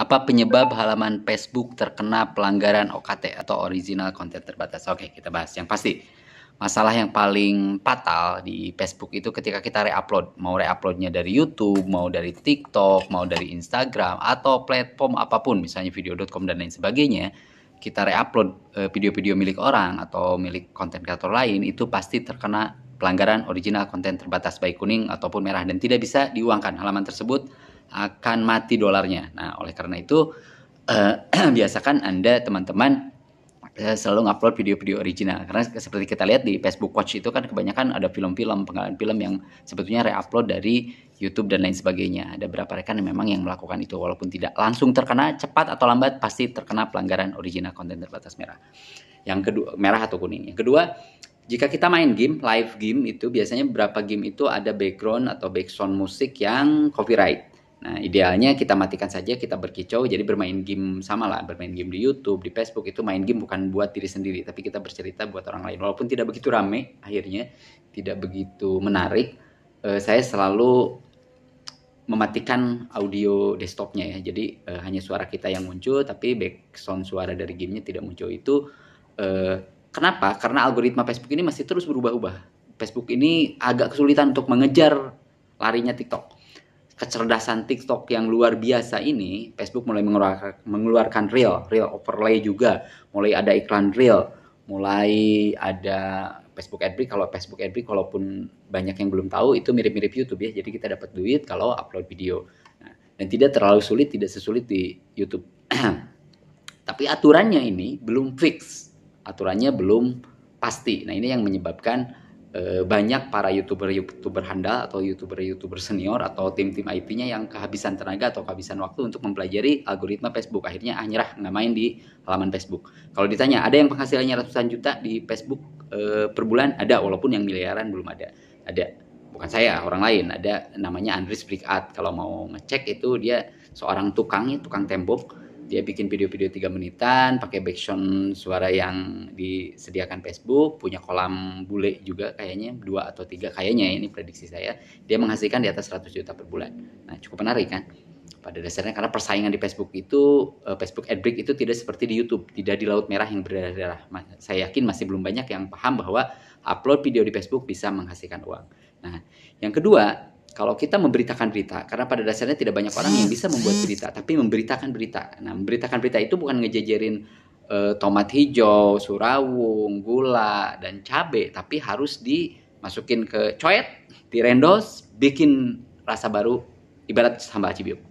Apa penyebab halaman Facebook terkena pelanggaran OKT atau original content terbatas? Oke, kita bahas yang pasti. Masalah yang paling fatal di Facebook itu ketika kita re-upload mau reuploadnya dari YouTube, mau dari TikTok, mau dari Instagram atau platform apapun, misalnya video.com dan lain sebagainya, kita re-upload eh, video-video milik orang atau milik konten kreator lain itu pasti terkena pelanggaran original konten terbatas baik kuning ataupun merah dan tidak bisa diuangkan. Halaman tersebut akan mati dolarnya. Nah, oleh karena itu eh, biasakan Anda teman-teman eh, selalu upload video-video original karena seperti kita lihat di Facebook Watch itu kan kebanyakan ada film-film pengalaman film yang sebetulnya re-upload dari YouTube dan lain sebagainya. Ada beberapa rekan yang memang yang melakukan itu walaupun tidak langsung terkena cepat atau lambat pasti terkena pelanggaran original konten terbatas merah. Yang kedua merah atau kuning. Yang kedua jika kita main game, live game itu biasanya berapa game itu ada background atau background musik yang copyright. Nah, idealnya kita matikan saja, kita berkicau, jadi bermain game sama lah, bermain game di YouTube, di Facebook itu main game bukan buat diri sendiri, tapi kita bercerita buat orang lain. Walaupun tidak begitu rame, akhirnya tidak begitu menarik, eh, saya selalu mematikan audio desktopnya ya. Jadi eh, hanya suara kita yang muncul, tapi background suara dari gamenya tidak muncul itu. Eh, kenapa? Karena algoritma Facebook ini masih terus berubah-ubah. Facebook ini agak kesulitan untuk mengejar larinya TikTok kecerdasan TikTok yang luar biasa ini, Facebook mulai mengeluarkan, mengeluarkan real reel overlay juga, mulai ada iklan real, mulai ada Facebook ad break. Kalau Facebook ad break, kalaupun banyak yang belum tahu, itu mirip-mirip YouTube ya. Jadi kita dapat duit kalau upload video. Nah, dan tidak terlalu sulit, tidak sesulit di YouTube. Tapi aturannya ini belum fix, aturannya belum pasti. Nah ini yang menyebabkan Eh, banyak para youtuber-youtuber handal atau youtuber-youtuber senior atau tim-tim ip nya yang kehabisan tenaga atau kehabisan waktu untuk mempelajari algoritma Facebook. Akhirnya ah nyerah nggak main di halaman Facebook. Kalau ditanya ada yang penghasilannya ratusan juta di Facebook e, per bulan ada walaupun yang miliaran belum ada. Ada bukan saya orang lain ada namanya Andris brickart kalau mau ngecek itu dia seorang tukang tukang tembok dia bikin video-video tiga menitan pakai background suara yang disediakan Facebook punya kolam bule juga kayaknya dua atau tiga kayaknya ya, ini prediksi saya dia menghasilkan di atas 100 juta per bulan nah cukup menarik kan pada dasarnya karena persaingan di Facebook itu eh, Facebook Adbreak itu tidak seperti di YouTube tidak di laut merah yang berdarah-darah saya yakin masih belum banyak yang paham bahwa upload video di Facebook bisa menghasilkan uang nah yang kedua kalau kita memberitakan berita karena pada dasarnya tidak banyak orang yang bisa membuat berita tapi memberitakan berita nah memberitakan berita itu bukan ngejajarin eh, tomat hijau surawung gula dan cabe tapi harus dimasukin ke coet direndos bikin rasa baru ibarat sambal cibiuk